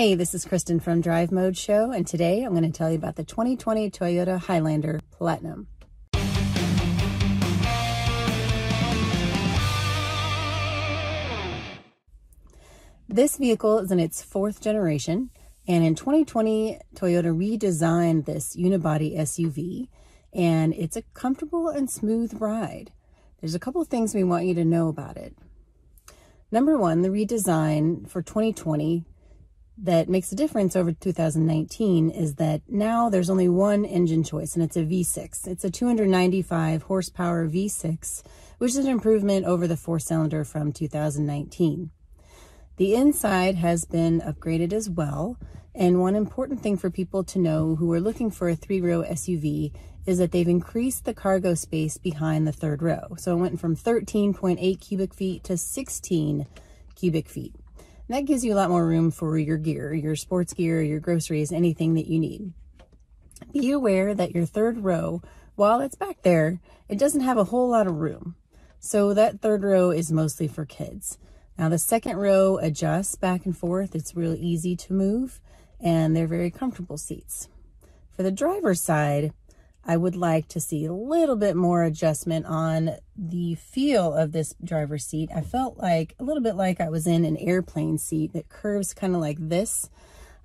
Hey, this is Kristen from Drive Mode Show, and today I'm going to tell you about the 2020 Toyota Highlander Platinum. This vehicle is in its fourth generation, and in 2020, Toyota redesigned this unibody SUV, and it's a comfortable and smooth ride. There's a couple things we want you to know about it. Number one, the redesign for 2020 that makes a difference over 2019 is that now there's only one engine choice and it's a V6. It's a 295 horsepower V6, which is an improvement over the four cylinder from 2019. The inside has been upgraded as well. And one important thing for people to know who are looking for a three row SUV is that they've increased the cargo space behind the third row. So it went from 13.8 cubic feet to 16 cubic feet. That gives you a lot more room for your gear, your sports gear, your groceries, anything that you need. Be aware that your third row, while it's back there, it doesn't have a whole lot of room. So that third row is mostly for kids. Now the second row adjusts back and forth. It's really easy to move and they're very comfortable seats. For the driver's side, I would like to see a little bit more adjustment on the feel of this driver's seat. I felt like a little bit like I was in an airplane seat that curves kind of like this.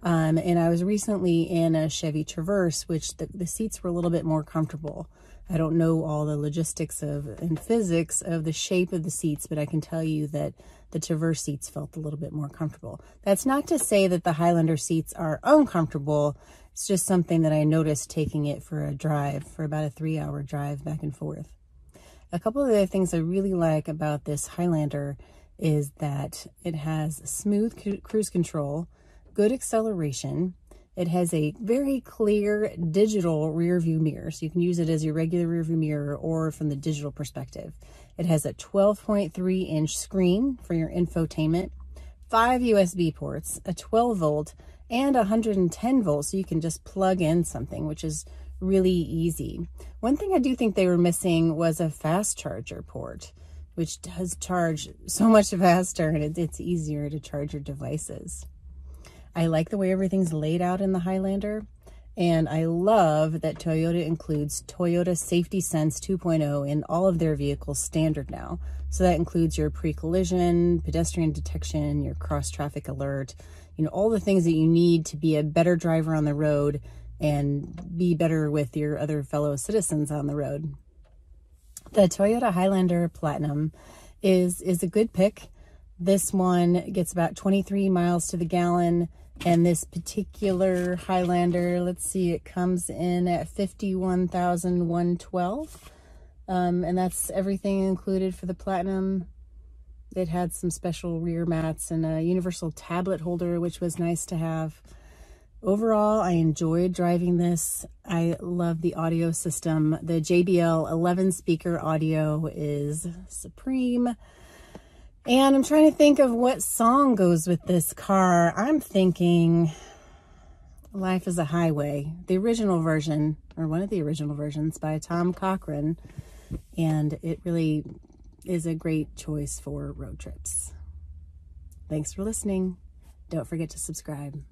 Um, and I was recently in a Chevy Traverse, which the, the seats were a little bit more comfortable. I don't know all the logistics of and physics of the shape of the seats, but I can tell you that the Traverse seats felt a little bit more comfortable. That's not to say that the Highlander seats are uncomfortable. It's just something that I noticed taking it for a drive, for about a three hour drive back and forth. A couple of other things I really like about this Highlander is that it has smooth cruise control, good acceleration. It has a very clear digital rear view mirror, so you can use it as your regular rear view mirror or from the digital perspective. It has a 12.3 inch screen for your infotainment five USB ports, a 12 volt, and 110 volts, so you can just plug in something, which is really easy. One thing I do think they were missing was a fast charger port, which does charge so much faster and it's easier to charge your devices. I like the way everything's laid out in the Highlander. And I love that Toyota includes Toyota Safety Sense 2.0 in all of their vehicles standard now. So that includes your pre-collision, pedestrian detection, your cross-traffic alert, you know, all the things that you need to be a better driver on the road and be better with your other fellow citizens on the road. The Toyota Highlander Platinum is, is a good pick. This one gets about 23 miles to the gallon and this particular Highlander, let's see, it comes in at 51112 um, And that's everything included for the Platinum. It had some special rear mats and a universal tablet holder, which was nice to have. Overall, I enjoyed driving this. I love the audio system. The JBL 11 speaker audio is supreme. And I'm trying to think of what song goes with this car. I'm thinking Life is a Highway, the original version, or one of the original versions by Tom Cochran. And it really is a great choice for road trips. Thanks for listening. Don't forget to subscribe.